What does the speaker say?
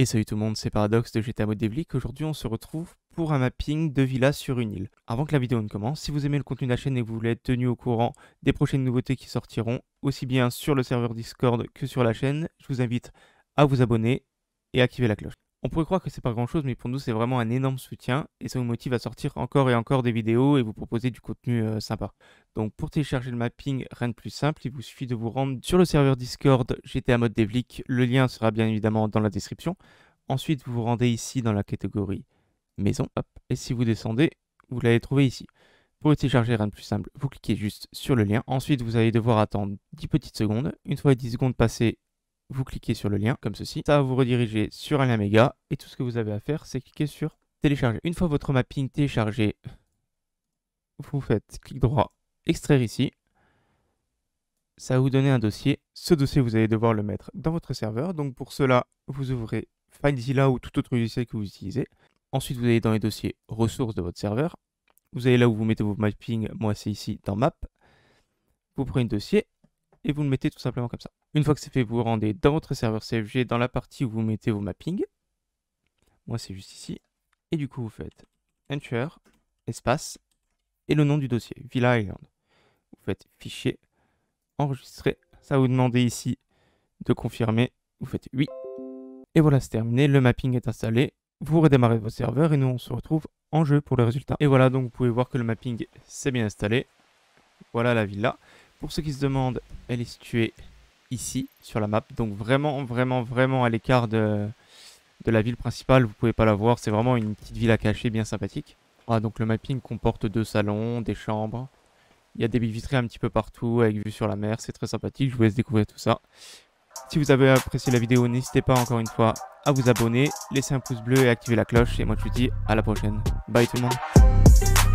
Et salut tout le monde, c'est Paradox de GTA Devlic. Aujourd'hui, on se retrouve pour un mapping de villa sur une île. Avant que la vidéo ne commence, si vous aimez le contenu de la chaîne et que vous voulez être tenu au courant des prochaines nouveautés qui sortiront, aussi bien sur le serveur Discord que sur la chaîne, je vous invite à vous abonner et à activer la cloche. On pourrait croire que c'est pas grand chose, mais pour nous, c'est vraiment un énorme soutien et ça vous motive à sortir encore et encore des vidéos et vous proposer du contenu euh, sympa. Donc, pour télécharger le mapping, rien de plus simple, il vous suffit de vous rendre sur le serveur Discord GTA Mode Devlic. Le lien sera bien évidemment dans la description. Ensuite, vous vous rendez ici dans la catégorie maison, et si vous descendez, vous l'avez trouvé ici. Pour télécharger, rien de plus simple, vous cliquez juste sur le lien. Ensuite, vous allez devoir attendre 10 petites secondes. Une fois les 10 secondes passées, vous cliquez sur le lien comme ceci. Ça va vous rediriger sur un lien et tout ce que vous avez à faire, c'est cliquer sur télécharger. Une fois votre mapping téléchargé, vous faites clic droit, extraire ici. Ça va vous donner un dossier. Ce dossier, vous allez devoir le mettre dans votre serveur. Donc pour cela, vous ouvrez FindZilla ou tout autre logiciel que vous utilisez. Ensuite, vous allez dans les dossiers ressources de votre serveur. Vous allez là où vous mettez vos mappings. Moi, c'est ici dans Map. Vous prenez le dossier et vous le mettez tout simplement comme ça. Une fois que c'est fait, vous vous rendez dans votre serveur CFG, dans la partie où vous mettez vos mappings. Moi, c'est juste ici. Et du coup, vous faites Enter, espace, et le nom du dossier, Villa Island. Vous faites Fichier, Enregistrer. Ça vous demander ici de confirmer. Vous faites Oui. Et voilà, c'est terminé. Le mapping est installé. Vous redémarrez votre serveur. et nous, on se retrouve en jeu pour le résultat. Et voilà, donc vous pouvez voir que le mapping s'est bien installé. Voilà la villa. Pour ceux qui se demandent, elle est située ici sur la map. Donc vraiment, vraiment, vraiment à l'écart de, la ville principale. Vous pouvez pas la voir. C'est vraiment une petite ville à cacher bien sympathique. Ah, donc le mapping comporte deux salons, des chambres. Il y a des billes vitrées un petit peu partout avec vue sur la mer. C'est très sympathique. Je vous laisse découvrir tout ça. Si vous avez apprécié la vidéo, n'hésitez pas encore une fois à vous abonner, laisser un pouce bleu et activer la cloche. Et moi je vous dis à la prochaine. Bye tout le monde.